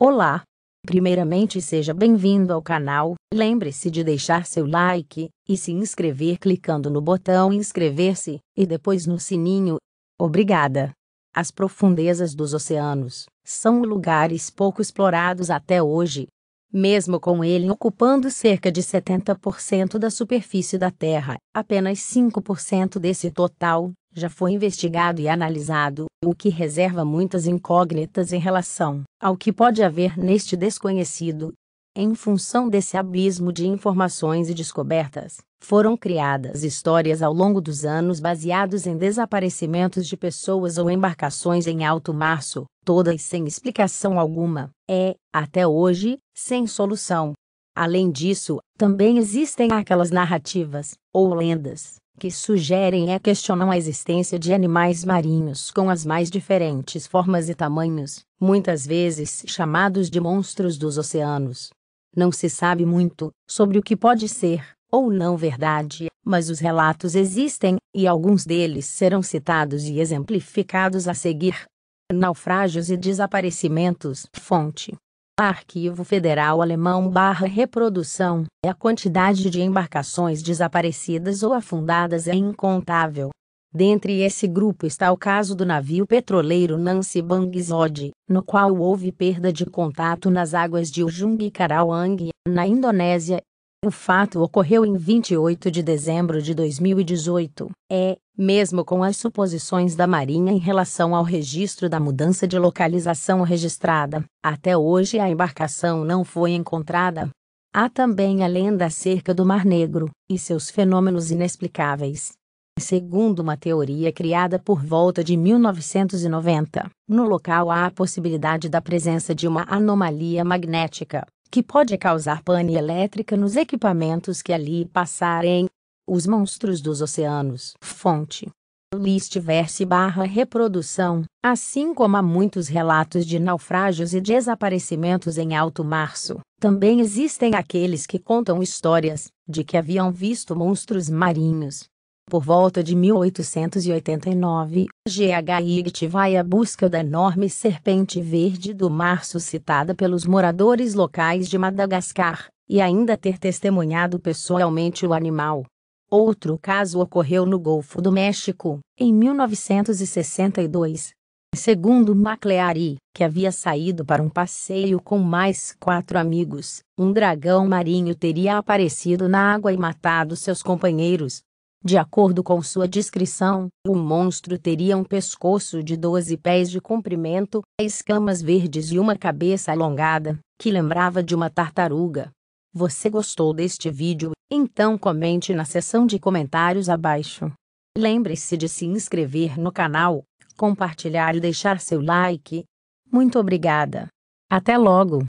Olá! Primeiramente seja bem-vindo ao canal, lembre-se de deixar seu like, e se inscrever clicando no botão inscrever-se, e depois no sininho. Obrigada! As profundezas dos oceanos são lugares pouco explorados até hoje. Mesmo com ele ocupando cerca de 70% da superfície da Terra, apenas 5% desse total já foi investigado e analisado, o que reserva muitas incógnitas em relação ao que pode haver neste desconhecido. Em função desse abismo de informações e descobertas, foram criadas histórias ao longo dos anos baseadas em desaparecimentos de pessoas ou embarcações em alto março todas sem explicação alguma, é, até hoje, sem solução. Além disso, também existem aquelas narrativas, ou lendas, que sugerem e questionam a existência de animais marinhos com as mais diferentes formas e tamanhos, muitas vezes chamados de monstros dos oceanos. Não se sabe muito sobre o que pode ser ou não verdade, mas os relatos existem e alguns deles serão citados e exemplificados a seguir. Naufrágios e desaparecimentos. Fonte: Arquivo Federal Alemão barra reprodução, é a quantidade de embarcações desaparecidas ou afundadas é incontável. Dentre esse grupo está o caso do navio petroleiro Nancy Bangisod, no qual houve perda de contato nas águas de Ujung Karawang, na Indonésia, o fato ocorreu em 28 de dezembro de 2018. É, mesmo com as suposições da Marinha em relação ao registro da mudança de localização registrada, até hoje a embarcação não foi encontrada. Há também a lenda acerca do Mar Negro e seus fenômenos inexplicáveis. Segundo uma teoria criada por volta de 1990, no local há a possibilidade da presença de uma anomalia magnética que pode causar pane elétrica nos equipamentos que ali passarem. Os monstros dos oceanos. Fonte. Listverse barra reprodução, assim como há muitos relatos de naufrágios e desaparecimentos em alto março, também existem aqueles que contam histórias de que haviam visto monstros marinhos, por volta de 1889, Igt vai à busca da enorme serpente verde do mar suscitada pelos moradores locais de Madagascar, e ainda ter testemunhado pessoalmente o animal. Outro caso ocorreu no Golfo do México, em 1962. Segundo Macleary, que havia saído para um passeio com mais quatro amigos, um dragão marinho teria aparecido na água e matado seus companheiros. De acordo com sua descrição, o monstro teria um pescoço de 12 pés de comprimento, escamas verdes e uma cabeça alongada, que lembrava de uma tartaruga. Você gostou deste vídeo? Então comente na seção de comentários abaixo. Lembre-se de se inscrever no canal, compartilhar e deixar seu like. Muito obrigada. Até logo!